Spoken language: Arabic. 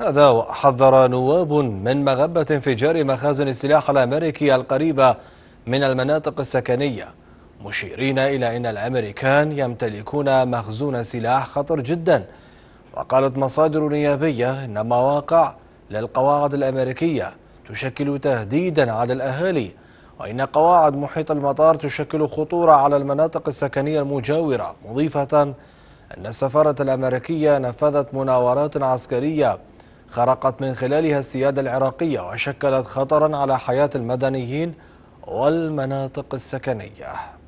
هذا وحذر نواب من مغبة انفجار مخازن السلاح الأمريكي القريبة من المناطق السكنية مشيرين إلى أن الأمريكان يمتلكون مخزون سلاح خطر جدا وقالت مصادر نيابية أن مواقع للقواعد الأمريكية تشكل تهديدا على الأهالي وإن قواعد محيط المطار تشكل خطورة على المناطق السكنية المجاورة مضيفة أن السفارة الأمريكية نفذت مناورات عسكرية خرقت من خلالها السيادة العراقية وشكلت خطرا على حياة المدنيين والمناطق السكنية